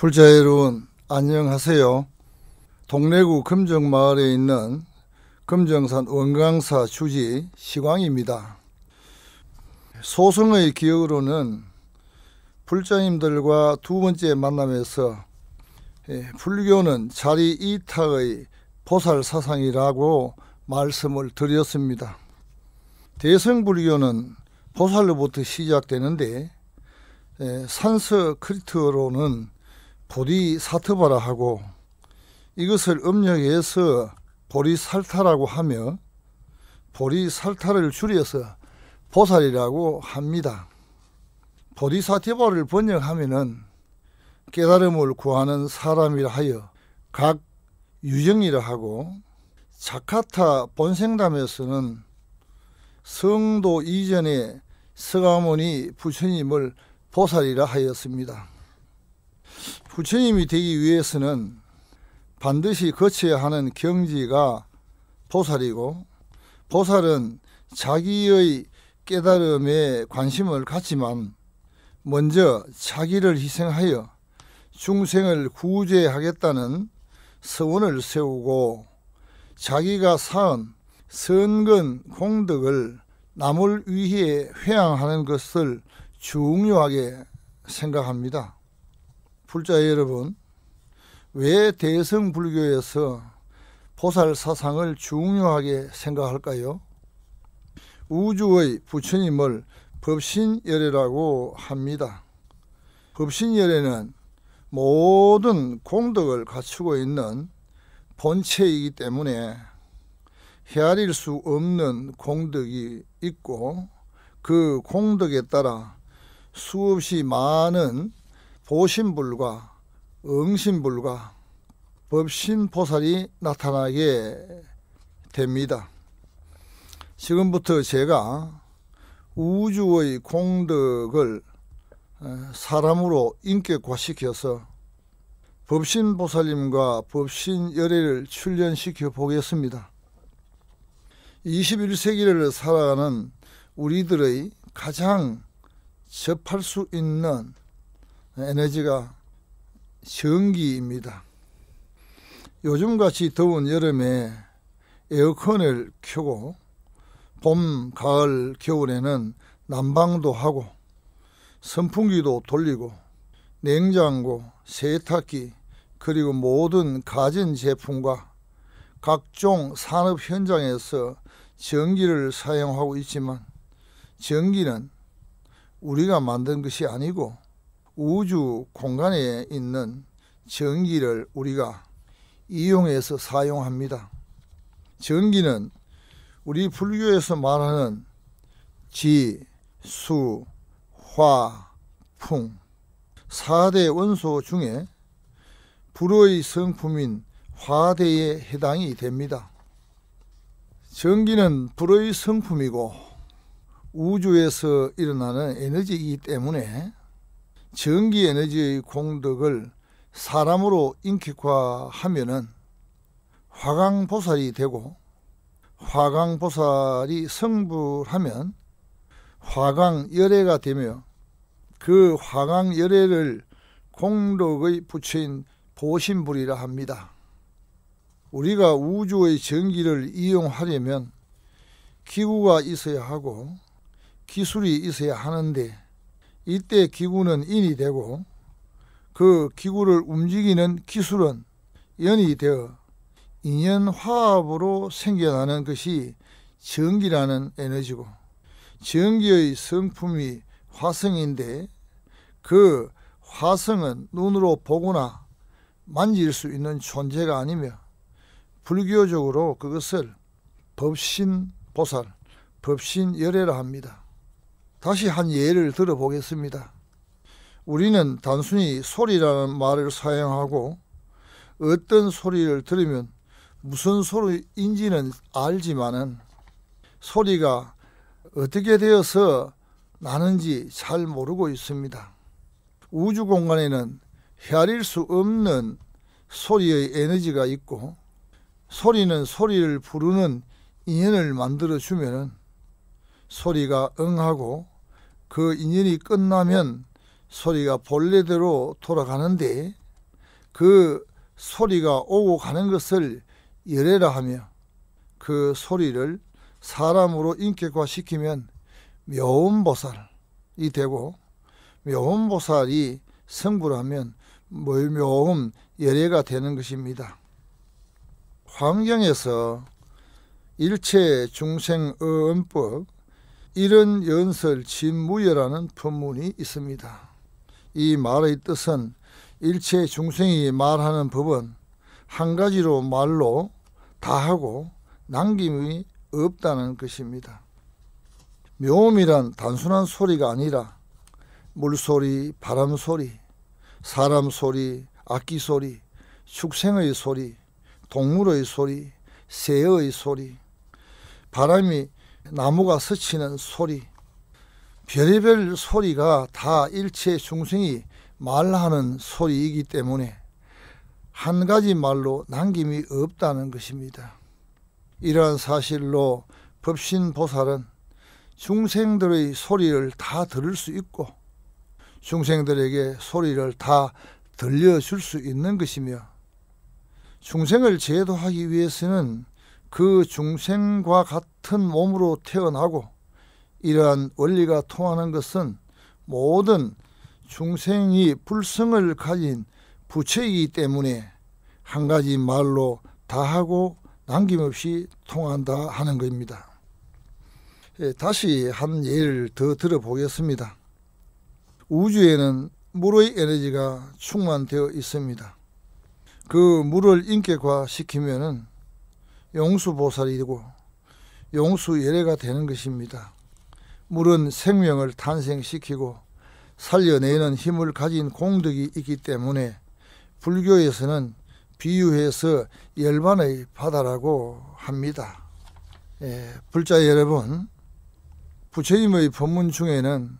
풀자 여러분 안녕하세요. 동래구 금정마을에 있는 금정산 원강사 주지 시광입니다. 소승의 기억으로는 불자님들과 두 번째 만남에서 예, 불교는 자리 이탁의 보살 사상이라고 말씀을 드렸습니다. 대승불교는 보살로부터 시작되는데 예, 산서 크리트로는 보리 사트바라 하고 이것을 음력에서 보리살타라고 하며 보리살타를 줄여서 보살이라고 합니다. 보리사티바를 번역하면 깨달음을 구하는 사람이라 하여 각 유정이라 하고 자카타 본생담에서는 성도 이전에 서가모니 부처님을 보살이라 하였습니다. 부처님이 되기 위해서는 반드시 거쳐야 하는 경지가 보살이고 보살은 자기의 깨달음에 관심을 갖지만 먼저 자기를 희생하여 중생을 구제하겠다는 서원을 세우고 자기가 쌓은 선근 공덕을 남을 위해 회양하는 것을 중요하게 생각합니다. 불자 여러분, 왜 대승 불교에서 보살 사상을 중요하게 생각할까요? 우주의 부처님을 법신열애라고 합니다. 법신열애는 모든 공덕을 갖추고 있는 본체이기 때문에 헤아릴 수 없는 공덕이 있고 그 공덕에 따라 수없이 많은 보신불과 응신불과 법신보살이 나타나게 됩니다. 지금부터 제가 우주의 공덕을 어, 사람으로 인격화시켜서 법신보살님과 법신열애를 출연시켜 보겠습니다. 21세기를 살아가는 우리들의 가장 접할 수 있는 에너지가 전기입니다. 요즘같이 더운 여름에 에어컨을 켜고 봄, 가을, 겨울에는 난방도 하고 선풍기도 돌리고 냉장고, 세탁기 그리고 모든 가전 제품과 각종 산업 현장에서 전기를 사용하고 있지만 전기는 우리가 만든 것이 아니고 우주 공간에 있는 전기를 우리가 이용해서 사용합니다. 전기는 우리 불교에서 말하는 지, 수, 화, 풍 4대 원소 중에 불의 성품인 화대에 해당이 됩니다. 전기는 불의 성품이고 우주에서 일어나는 에너지이기 때문에 전기 에너지의 공덕을 사람으로 인격화하면은 화강보살이 되고 화강보살이 성불하면 화강열애가 되며 그 화강열애를 공덕의 부처인 보신불이라 합니다. 우리가 우주의 전기를 이용하려면 기구가 있어야 하고 기술이 있어야 하는데 이때 기구는 인이 되고 그 기구를 움직이는 기술은 연이 되어 인연 화합으로 생겨나는 것이 전기라는 에너지고 전기의 성품이 화성인데 그 화성은 눈으로 보거나 만질 수 있는 존재가 아니며 불교적으로 그것을 법신 보살, 법신 열애라 합니다. 다시 한 예를 들어보겠습니다. 우리는 단순히 소리라는 말을 사용하고 어떤 소리를 들으면 무슨 소리인지는 알지만은 소리가 어떻게 되어서 나는지 잘 모르고 있습니다. 우주 공간에는 헤아릴 수 없는 소리의 에너지가 있고 소리는 소리를 부르는 인연을 만들어 주면은 소리가 응하고 그 인연이 끝나면 소리가 본래대로 돌아가는데 그 소리가 오고 가는 것을 열애라 하며 그 소리를 사람으로 인격화시키면 묘음보살이 되고 묘음보살이 성불하면 묘음 열애가 되는 것입니다. 환경에서 일체 중생의 은법 이런 연설 진무여라는 법문이 있습니다. 이 말의 뜻은 일체 중생이 말하는 법은 한 가지로 말로 다 하고 남김이 없다는 것입니다. 묘음이란 단순한 소리가 아니라 물소리, 바람소리, 사람소리, 악기소리, 축생의 소리, 동물의 소리, 새의 소리, 바람이 나무가 스치는 소리, 별의별 소리가 다 일체 중생이 말하는 소리이기 때문에 한 가지 말로 남김이 없다는 것입니다. 이러한 사실로 법신 보살은 중생들의 소리를 다 들을 수 있고 중생들에게 소리를 다 들려줄 수 있는 것이며 중생을 제도하기 위해서는 그 중생과 같은 몸으로 태어나고 이러한 원리가 통하는 것은 모든 중생이 불성을 가진 부처이기 때문에 한 가지 말로 다하고 남김없이 통한다 하는 것입니다. 예, 다시 한 예를 더 들어보겠습니다. 우주에는 물의 에너지가 충만되어 있습니다. 그 물을 인격화시키면은 용수보살이고 용수 예례가 되는 것입니다. 물은 생명을 탄생시키고 살려내는 힘을 가진 공덕이 있기 때문에 불교에서는 비유해서 열반의 바다라고 합니다. 예, 불자 여러분, 부처님의 법문 중에는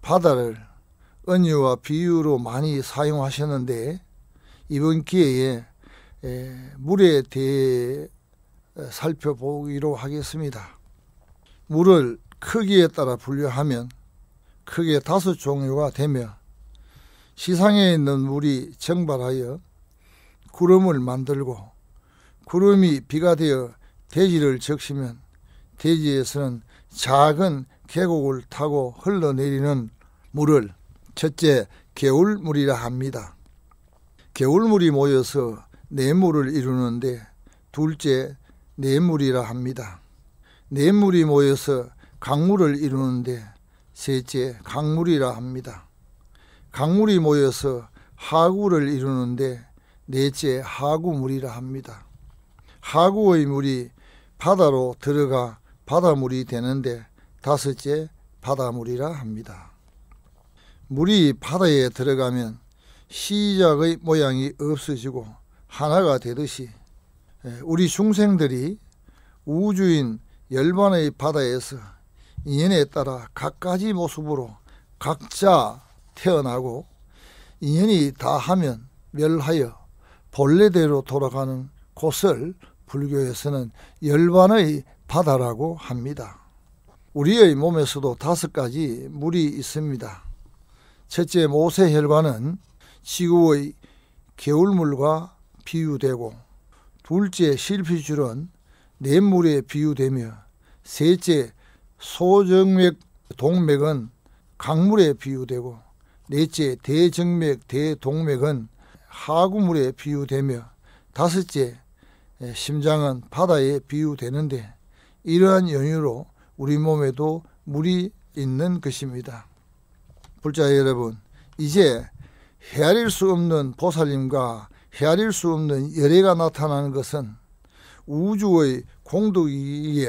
바다를 은유와 비유로 많이 사용하셨는데 이번 기회에 예, 물에 대해 살펴보기로 하겠습니다. 물을 크기에 따라 분류하면 크게 다섯 종류가 되며 시상에 있는 물이 증발하여 구름을 만들고 구름이 비가 되어 대지를 적시면 대지에서는 작은 계곡을 타고 흘러내리는 물을 첫째 개울물이라 합니다. 개울물이 모여서 내물을 이루는데 둘째 뇌물이라 합니다. 뇌물이 모여서 강물을 이루는데 셋째 강물이라 합니다. 강물이 모여서 하구를 이루는데 넷째 하구물이라 합니다. 하구의 물이 바다로 들어가 바닷물이 되는데 다섯째 바닷물이라 합니다. 물이 바다에 들어가면 시작의 모양이 없어지고 하나가 되듯이 예, 우리 중생들이 우주인 열반의 바다에서 인연에 따라 각가지 모습으로 각자 태어나고 인연이 다하면 멸하여 본래대로 돌아가는 곳을 불교에서는 열반의 바다라고 합니다. 우리의 몸에서도 다섯 가지 물이 있습니다. 첫째 모세혈관은 지구의 겨울물과 비유되고 둘째 실피줄은 냇물에 비유되며 셋째 소정맥 동맥은 강물에 비유되고 넷째 대정맥 대동맥은 하구물에 비유되며 다섯째 심장은 바다에 비유되는데 이러한 연유로 우리 몸에도 물이 있는 것입니다. 불자 여러분, 이제 헤아릴 수 없는 보살님과 헤아릴 수 없는 열애가 나타나는 것은 우주의 공덕이에 기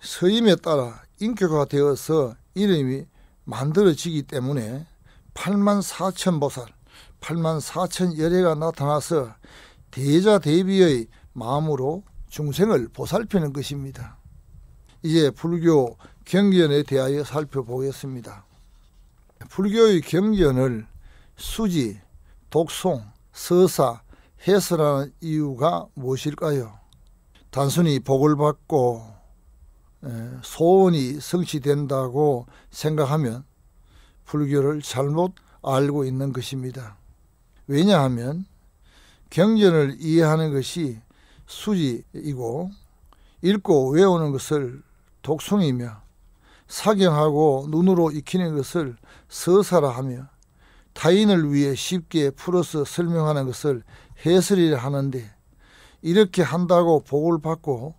서임에 따라 인격화되어서 이름이 만들어지기 때문에 8만 4천 보살, 8만 4천 열애가 나타나서 대자 대비의 마음으로 중생을 보살피는 것입니다. 이제 불교 경전에 대하여 살펴보겠습니다. 불교의 경전을 수지, 독송, 서사, 해설하는 이유가 무엇일까요? 단순히 복을 받고 예, 소원이 성취된다고 생각하면 불교를 잘못 알고 있는 것입니다. 왜냐하면 경전을 이해하는 것이 수지이고 읽고 외우는 것을 독송이며 사경하고 눈으로 익히는 것을 서사라 하며 타인을 위해 쉽게 풀어서 설명하는 것을 해설이라 하는데 이렇게 한다고 복을 받고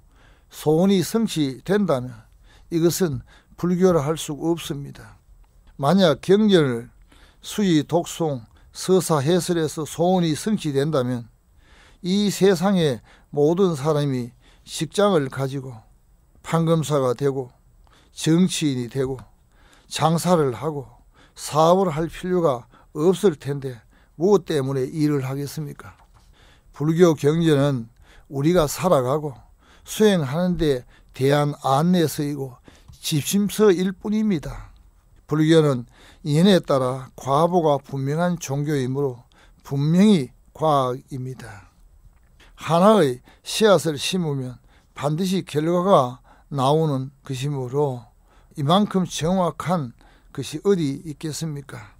소원이 성취된다면 이것은 불교라 할수 없습니다. 만약 경전을 수의 독송 서사 해설에서 소원이 성취된다면 이 세상의 모든 사람이 식장을 가지고 판검사가 되고 정치인이 되고 장사를 하고 사업을 할 필요가 없을 텐데 무엇 때문에 일을 하겠습니까? 불교 경전은 우리가 살아가고 수행하는데 대한 안내서이고 집심서일 뿐입니다. 불교는 인에 따라 과보가 분명한 종교이므로 분명히 과학입니다. 하나의 씨앗을 심으면 반드시 결과가 나오는 것이므로 이만큼 정확한 것이 어디 있겠습니까?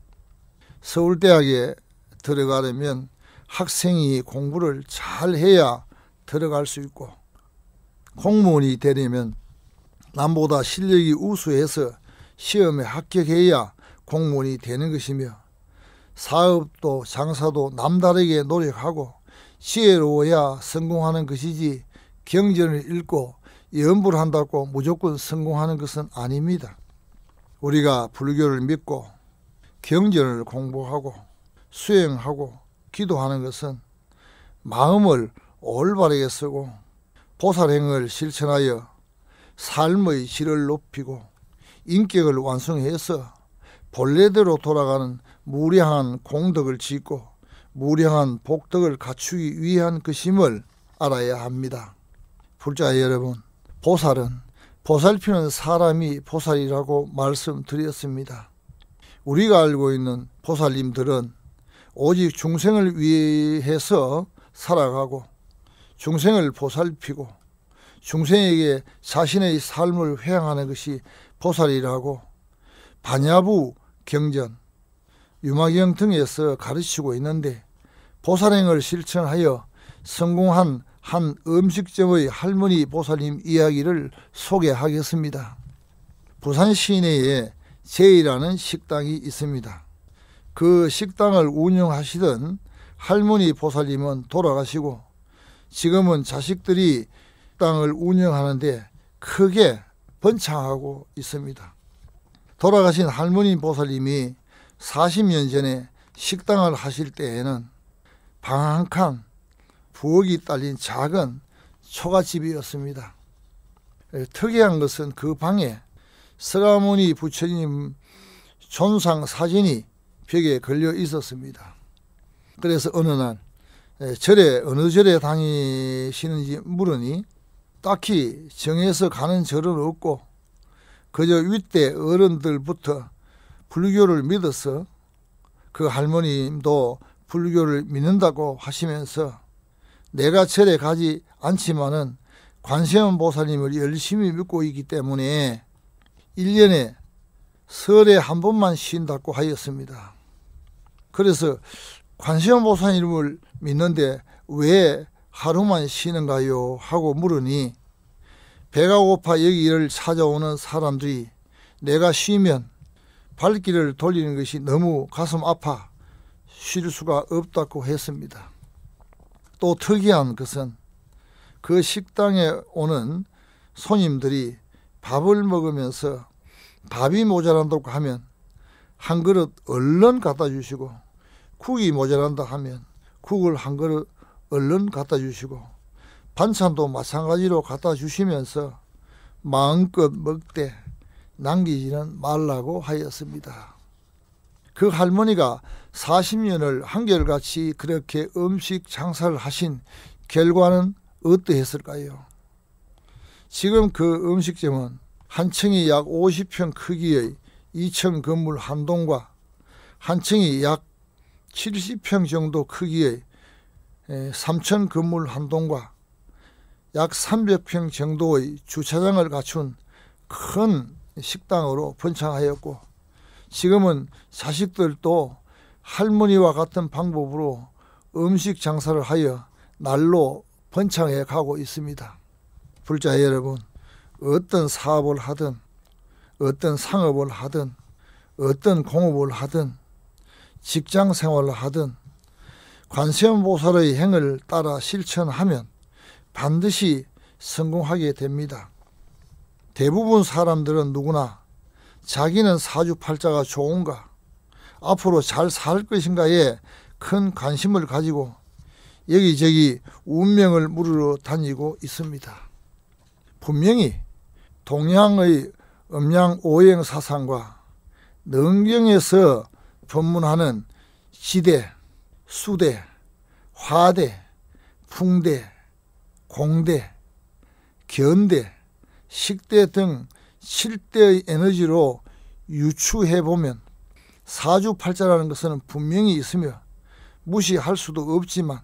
서울대학에 들어가려면 학생이 공부를 잘 해야 들어갈 수 있고 공무원이 되려면 남보다 실력이 우수해서 시험에 합격해야 공무원이 되는 것이며 사업도 장사도 남다르게 노력하고 지혜로워야 성공하는 것이지 경전을 읽고 연불한다고 무조건 성공하는 것은 아닙니다. 우리가 불교를 믿고 경전을 공부하고 수행하고 기도하는 것은 마음을 올바르게 쓰고 보살행을 실천하여 삶의 질을 높이고 인격을 완성해서 본래대로 돌아가는 무량한 공덕을 짓고 무량한 복덕을 갖추기 위한 것임을 알아야 합니다. 불자 여러분, 보살은 보살피는 사람이 보살이라고 말씀드렸습니다. 우리가 알고 있는 보살님들은 오직 중생을 위해서 살아가고 중생을 보살피고 중생에게 자신의 삶을 회양하는 것이 보살이라고 반야부 경전, 유마경 등에서 가르치고 있는데 보살행을 실천하여 성공한 한 음식점의 할머니 보살님 이야기를 소개하겠습니다. 부산 시내에 세이라는 식당이 있습니다. 그 식당을 운영하시던 할머니 보살님은 돌아가시고 지금은 자식들이 땅을 운영하는데 크게 번창하고 있습니다. 돌아가신 할머니 보살님이 40년 전에 식당을 하실 때에는 방 한 칸, 부엌이 딸린 작은 초가집이었습니다. 특이한 것은 그 방에 서라모니 부처님 존상 사진이 벽에 걸려 있었습니다. 그래서 어느 날 절에 어느 절에 다니시는지 물으니 딱히 정해서 가는 절은 없고 그저 윗대 어른들부터 불교를 믿어서 그 할머님도 불교를 믿는다고 하시면서 내가 절에 가지 않지만은 관세음보살님을 열심히 믿고 있기 때문에 1년에 설에 한 번만 쉰다고 하였습니다. 그래서 관세음 보살 이을 믿는데 왜 하루만 쉬는가요? 하고 물으니 배가 고파 여기를 찾아오는 사람들이 내가 쉬면 발길을 돌리는 것이 너무 가슴 아파 쉴 수가 없다고 했습니다. 또 특이한 것은 그 식당에 오는 손님들이 밥을 먹으면서 밥이 모자란다고 하면 한 그릇 얼른 갖다 주시고 국이 모자란다 하면 국을 한 그릇 얼른 갖다 주시고 반찬도 마찬가지로 갖다 주시면서 마음껏 먹되 남기지는 말라고 하였습니다. 그 할머니가 40년을 한결같이 그렇게 음식 장사를 하신 결과는 어떠했을까요? 지금 그 음식점은 한 층이 약 50평 크기의 2층 건물 한 동과 한 층이 약 70평 정도 크기의 3층 건물 한 동과 약 300평 정도의 주차장을 갖춘 큰 식당으로 번창하였고 지금은 자식들도 할머니와 같은 방법으로 음식 장사를 하여 날로 번창해 가고 있습니다. 불자 여러분, 어떤 사업을 하든, 어떤 상업을 하든, 어떤 공업을 하든, 직장 생활을 하든, 관세음보살의 행을 따라 실천하면 반드시 성공하게 됩니다. 대부분 사람들은 누구나 자기는 사주팔자가 좋은가, 앞으로 잘 살 것인가에 큰 관심을 가지고 여기저기 운명을 물으러 다니고 있습니다. 분명히 동양의 음양 오행 사상과 능경에서 전문하는 지대 수대, 화대, 풍대, 공대, 견대, 식대 등7대의 에너지로 유추해 보면 사주팔자라는 것은 분명히 있으며 무시할 수도 없지만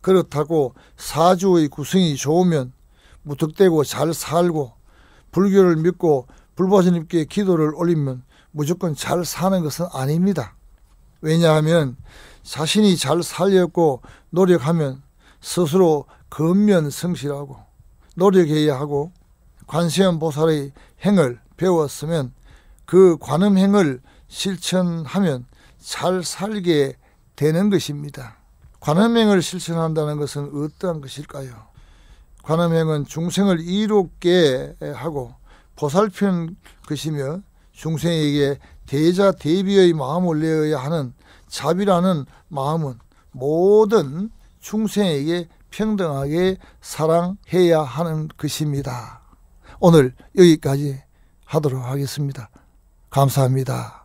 그렇다고 사주의 구성이 좋으면 무턱대고 잘 살고 불교를 믿고 불보사님께 기도를 올리면 무조건 잘 사는 것은 아닙니다. 왜냐하면 자신이 잘 살려고 노력하면 스스로 근면 성실하고 노력해야 하고 관세음 보살의 행을 배웠으면 그 관음행을 실천하면 잘 살게 되는 것입니다. 관음행을 실천한다는 것은 어떠한 것일까요? 관음행은 중생을 이롭게 하고 보살피는 것이며 중생에게 대자 대비의 마음을 내어야 하는 자비라는 마음은 모든 중생에게 평등하게 사랑해야 하는 것입니다. 오늘 여기까지 하도록 하겠습니다. 감사합니다.